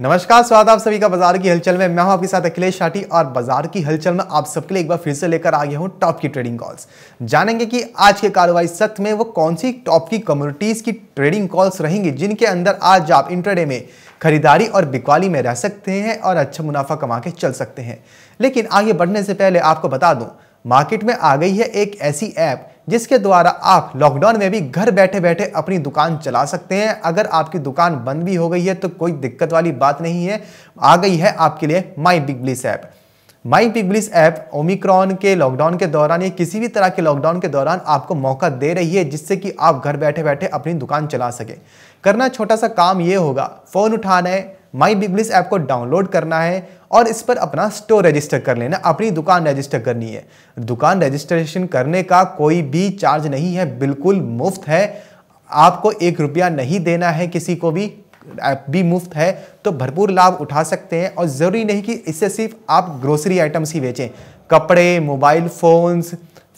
नमस्कार स्वागत आप सभी का बाजार की हलचल में मैं हूं आपके साथ अखिलेश शाठी और बाजार की हलचल में आप सबके लिए एक बार फिर से लेकर आ गया हूं टॉप की ट्रेडिंग कॉल्स जानेंगे कि आज के कारोबारी सत्र में वो कौन सी टॉप की कम्युनिटीज की ट्रेडिंग कॉल्स रहेंगी जिनके अंदर आज आप इंटरडे में खरीदारी और बिकवाली में रह सकते हैं और अच्छा मुनाफा कमा के चल सकते हैं लेकिन आगे बढ़ने से पहले आपको बता दूं मार्केट में आ गई है एक ऐसी ऐप जिसके द्वारा आप लॉकडाउन में भी घर बैठे बैठे अपनी दुकान चला सकते हैं अगर आपकी दुकान बंद भी हो गई है तो कोई दिक्कत वाली बात नहीं है आ गई है आपके लिए My Big Bliss app My Big Bliss app Omicron के लॉकडाउन के दौरान या किसी भी तरह के लॉकडाउन के दौरान आपको मौका दे रही है जिससे कि आप घर बैठे बैठे अपनी दुकान चला सकें करना छोटा सा काम ये होगा फ़ोन उठाना है माई बिग ब्लिस ऐप को डाउनलोड करना है और इस पर अपना स्टोर रजिस्टर कर लेना अपनी दुकान रजिस्टर करनी है दुकान रजिस्ट्रेशन करने का कोई भी चार्ज नहीं है बिल्कुल मुफ्त है आपको एक रुपया नहीं देना है किसी को भी ऐप भी मुफ्त है तो भरपूर लाभ उठा सकते हैं और ज़रूरी नहीं कि इससे सिर्फ आप ग्रोसरी आइटम्स ही बेचें कपड़े मोबाइल फ़ोन्स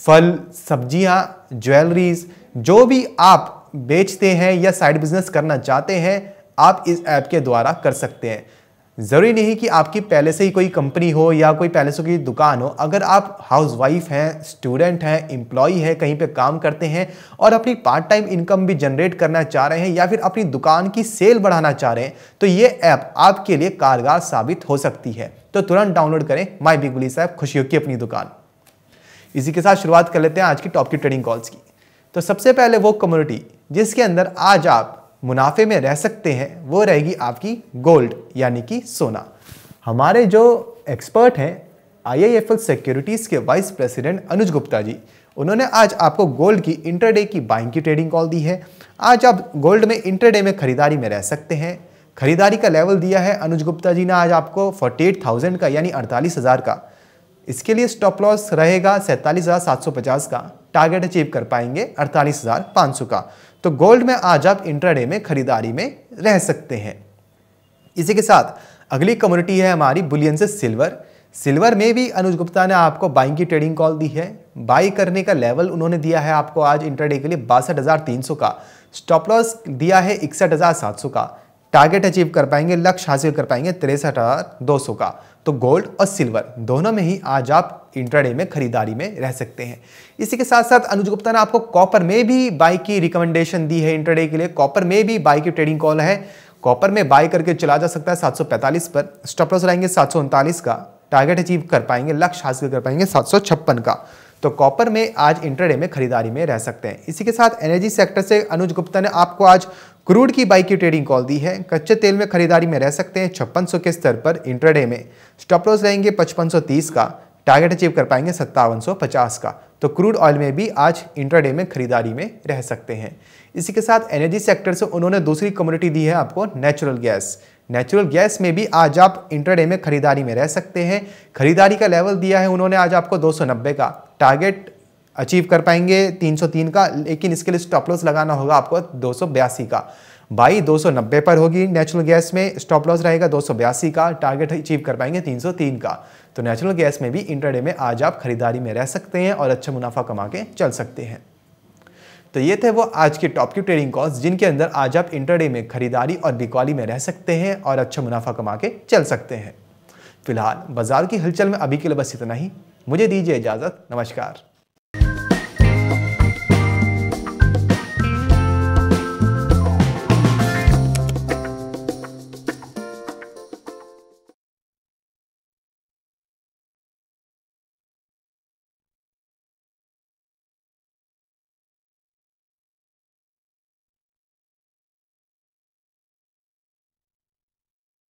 फल सब्जियां ज्वेलरीज जो भी आप बेचते हैं या साइड बिजनेस करना चाहते हैं आप इस ऐप के द्वारा कर सकते हैं ज़रूरी नहीं कि आपकी पहले से ही कोई कंपनी हो या कोई पहले से कोई दुकान हो अगर आप हाउसवाइफ हैं स्टूडेंट हैं एम्प्लॉय हैं कहीं पे काम करते हैं और अपनी पार्ट टाइम इनकम भी जनरेट करना चाह रहे हैं या फिर अपनी दुकान की सेल बढ़ाना चाह रहे हैं तो ये ऐप आपके लिए कारगर साबित हो सकती है तो तुरंत डाउनलोड करें माई बिग बुलिस ऐप खुशियों की अपनी दुकान इसी के साथ शुरुआत कर लेते हैं आज की टॉप की ट्रेडिंग कॉल्स की तो सबसे पहले वो कम्युनिटी जिसके अंदर आज आप मुनाफे में रह सकते हैं वो रहेगी आपकी गोल्ड यानी कि सोना हमारे जो एक्सपर्ट हैं आईआईएफएल सिक्योरिटीज़ के वाइस प्रेसिडेंट अनुज गुप्ता जी उन्होंने आज आपको गोल्ड की इंटरडे की बाइंग की ट्रेडिंग कॉल दी है आज आप गोल्ड में इंटरडे में खरीदारी में रह सकते हैं खरीदारी का लेवल दिया है अनुज गुप्ता जी ने आज आपको फोर्टी का यानी अड़तालीस का इसके लिए स्टॉप लॉस रहेगा सैंतालीस का टारगेट अचीव कर पाएंगे सौ का तो गोल्ड में आज आप इंट्राडे में खरीदारी में रह सकते हैं इसी के साथ अगली कम्युनिटी है हमारी बुलियन से सिल्वर सिल्वर में भी अनुज गुप्ता ने आपको बाइंग की ट्रेडिंग कॉल दी है बाई करने का लेवल उन्होंने दिया है आपको आज इंटरडे के लिए बासठ का स्टॉप लॉस दिया है इकसठ का टारगेट अचीव कर पाएंगे लक्ष्य हासिल कर पाएंगे तिरसठ हज़ार दो सौ का तो गोल्ड और सिल्वर दोनों में ही आज आप इंट्राडे तो में खरीदारी में रह सकते हैं इसी के साथ साथ अनुज गुप्ता ने आपको कॉपर में भी बाई की रिकमेंडेशन दी है इंट्राडे के लिए कॉपर में भी बाई की ट्रेडिंग कॉल है कॉपर में बाई करके चला जा सकता है 745 पर स्टॉप लॉस लाएंगे सात का टारगेट अचीव कर पाएंगे लक्ष्य हासिल कर पाएंगे सात का तो कॉपर में आज इंटरडे में खरीदारी में रह सकते हैं इसी के साथ एनर्जी सेक्टर से अनुज गुप्ता ने आपको आज क्रूड की बाइक की ट्रेडिंग कॉल दी है कच्चे तेल में खरीदारी में रह सकते हैं छप्पन के स्तर पर इंटरडे में स्टॉप लॉस रहेंगे 5530 का टारगेट अचीव कर पाएंगे सत्तावन का तो क्रूड ऑयल में भी आज इंटरडे में खरीदारी में रह सकते हैं इसी के साथ एनर्जी सेक्टर से उन्होंने दूसरी कम्युनिटी दी है आपको नेचुरल गैस नेचुरल गैस में भी आज आप इंटरडे में खरीदारी में रह सकते हैं खरीदारी का लेवल दिया है उन्होंने आज आपको दो का टारगेट अचीव कर पाएंगे 303 का लेकिन इसके लिए स्टॉप लॉस लगाना होगा आपको दो का बाई 290 पर होगी नेचुरल गैस में स्टॉप लॉस रहेगा दो का टारगेट अचीव कर पाएंगे 303 का तो नेचुरल गैस में भी इंटरडे में आज आप खरीदारी में रह सकते हैं और अच्छा मुनाफा कमा के चल सकते हैं तो ये थे वो आज के टॉप की ट्रेडिंग कॉल्स जिनके अंदर आज आप इंटरडे में खरीदारी और बिकवाली में रह सकते हैं और अच्छा मुनाफा कमा के चल सकते हैं फिलहाल बाजार की हलचल में अभी के लिए बस इतना ही मुझे दीजिए इजाज़त नमस्कार